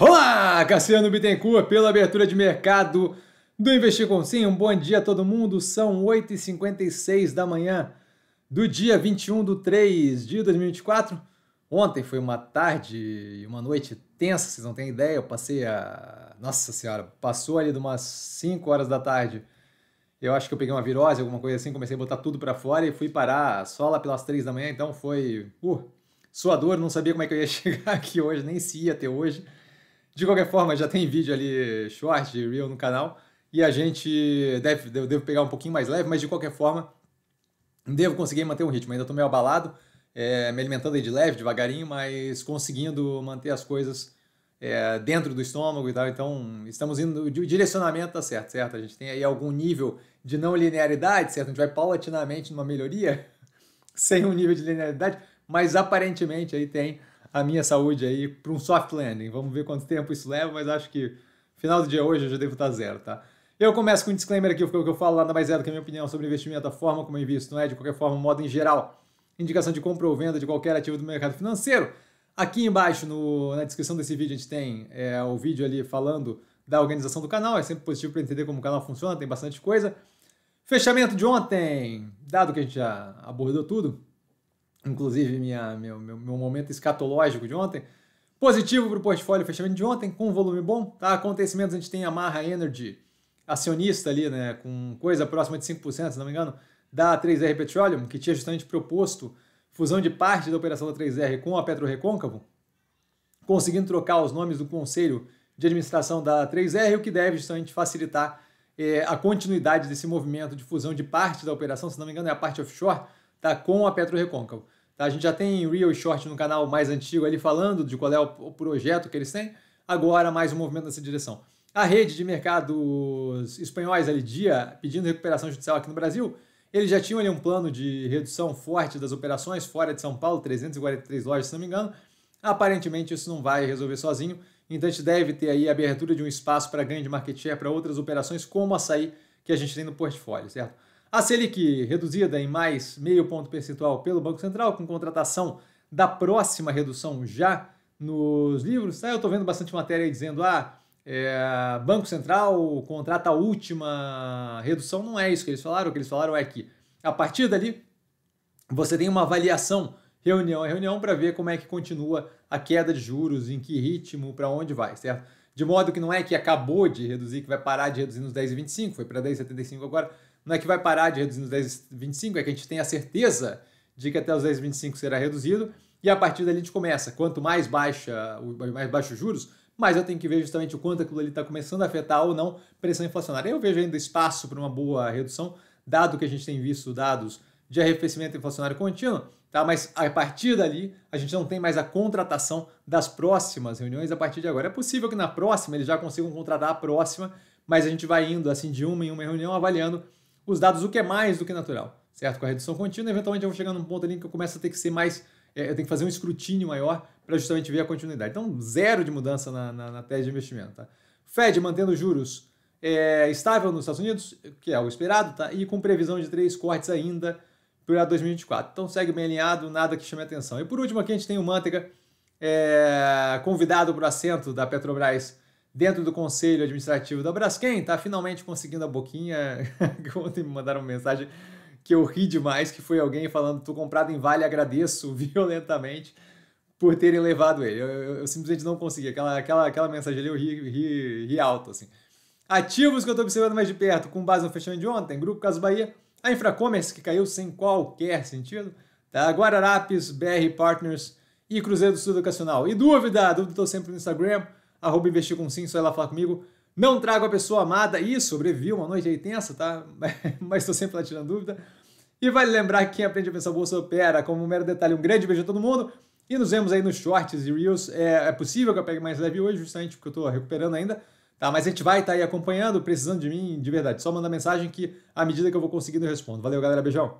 Olá, Cassiano Bittencourt, pela abertura de mercado do Investir com Sim. Um bom dia a todo mundo. São 8h56 da manhã do dia 21 de 3 de 2024. Ontem foi uma tarde e uma noite tensa, vocês não têm ideia. Eu passei a. Nossa Senhora, passou ali de umas 5 horas da tarde. Eu acho que eu peguei uma virose, alguma coisa assim. Comecei a botar tudo para fora e fui parar só lá pelas 3 da manhã. Então foi. Uh, suador, não sabia como é que eu ia chegar aqui hoje, nem se ia ter hoje. De qualquer forma, já tem vídeo ali short, real no canal. E a gente deve, devo pegar um pouquinho mais leve, mas de qualquer forma, devo conseguir manter um ritmo. Ainda estou meio abalado, é, me alimentando aí de leve, devagarinho, mas conseguindo manter as coisas é, dentro do estômago e tal. Então, estamos indo, o direcionamento está certo, certo? A gente tem aí algum nível de não linearidade, certo? A gente vai paulatinamente numa melhoria, sem um nível de linearidade, mas aparentemente aí tem a minha saúde aí para um soft landing. Vamos ver quanto tempo isso leva, mas acho que final do dia hoje eu já devo estar tá zero, tá? Eu começo com um disclaimer aqui, porque o que eu falo nada mais é do que a minha opinião sobre investimento, a forma como eu invisto, não é de qualquer forma, modo em geral. Indicação de compra ou venda de qualquer ativo do mercado financeiro. Aqui embaixo, no, na descrição desse vídeo, a gente tem é, o vídeo ali falando da organização do canal. É sempre positivo para entender como o canal funciona, tem bastante coisa. Fechamento de ontem, dado que a gente já abordou tudo, inclusive minha, meu, meu, meu momento escatológico de ontem. Positivo para o portfólio fechamento de ontem, com volume bom. Tá? Acontecimentos, a gente tem a Marra Energy, acionista ali, né, com coisa próxima de 5%, se não me engano, da 3R Petroleum, que tinha justamente proposto fusão de parte da operação da 3R com a Petro Recôncavo, conseguindo trocar os nomes do conselho de administração da 3R, o que deve justamente facilitar é, a continuidade desse movimento de fusão de parte da operação, se não me engano, é a parte offshore tá, com a Petro Recôncavo. Tá, a gente já tem Real Short no canal mais antigo ali falando de qual é o projeto que eles têm, agora mais um movimento nessa direção. A rede de mercados espanhóis ali, dia, pedindo recuperação judicial aqui no Brasil, eles já tinham ali um plano de redução forte das operações fora de São Paulo, 343 lojas, se não me engano. Aparentemente isso não vai resolver sozinho, então a gente deve ter aí a abertura de um espaço para ganho de market share para outras operações como a açaí que a gente tem no portfólio, certo? A Selic reduzida em mais meio ponto percentual pelo Banco Central, com contratação da próxima redução já nos livros. Tá? Eu estou vendo bastante matéria dizendo: ah, é, Banco Central contrata a última redução. Não é isso que eles falaram. O que eles falaram é que a partir dali você tem uma avaliação reunião a reunião para ver como é que continua a queda de juros, em que ritmo, para onde vai, certo? De modo que não é que acabou de reduzir, que vai parar de reduzir nos 10,25, foi para 10,75 agora não é que vai parar de reduzir nos 10,25, é que a gente tem a certeza de que até os 10,25 será reduzido e a partir dali a gente começa. Quanto mais baixa, mais baixos os juros, mais eu tenho que ver justamente o quanto aquilo ali está começando a afetar ou não pressão inflacionária. Eu vejo ainda espaço para uma boa redução, dado que a gente tem visto dados de arrefecimento inflacionário contínuo, tá? mas a partir dali a gente não tem mais a contratação das próximas reuniões a partir de agora. É possível que na próxima eles já consigam contratar a próxima, mas a gente vai indo assim de uma em uma reunião avaliando os dados, o que é mais do que natural, certo? Com a redução contínua, eventualmente eu vou chegar num ponto ali que eu começo a ter que ser mais, é, eu tenho que fazer um escrutínio maior para justamente ver a continuidade. Então, zero de mudança na, na, na tese de investimento, tá? Fed mantendo juros é, estável nos Estados Unidos, que é o esperado, tá? E com previsão de três cortes ainda para 2024. Então segue bem alinhado, nada que chame atenção. E por último aqui a gente tem o Manteiga, é, convidado para o assento da Petrobras dentro do conselho administrativo da Braskem, tá finalmente conseguindo a boquinha. Ontem me mandaram uma mensagem que eu ri demais, que foi alguém falando, tô comprado em Vale, agradeço violentamente por terem levado ele. Eu, eu, eu simplesmente não consegui. Aquela, aquela, aquela mensagem ali eu ri, ri, ri alto, assim. Ativos que eu estou observando mais de perto, com base no fechamento de ontem, Grupo Caso Bahia, a Infracommerce, que caiu sem qualquer sentido, tá? Guararapes, BR Partners e Cruzeiro do Sul Educacional. E dúvida, dúvida estou sempre no Instagram, arroba investir com sim, só ela falar comigo. Não trago a pessoa amada, e sobrevivi uma noite aí tensa, tá? Mas estou sempre lá tirando dúvida. E vale lembrar que quem aprende a pensar bolsa opera. Como um mero detalhe, um grande beijo a todo mundo. E nos vemos aí nos shorts e reels. É, é possível que eu pegue mais leve hoje, justamente porque eu estou recuperando ainda. Tá, mas a gente vai estar tá aí acompanhando, precisando de mim, de verdade. Só manda mensagem que à medida que eu vou conseguindo eu respondo. Valeu, galera. Beijão.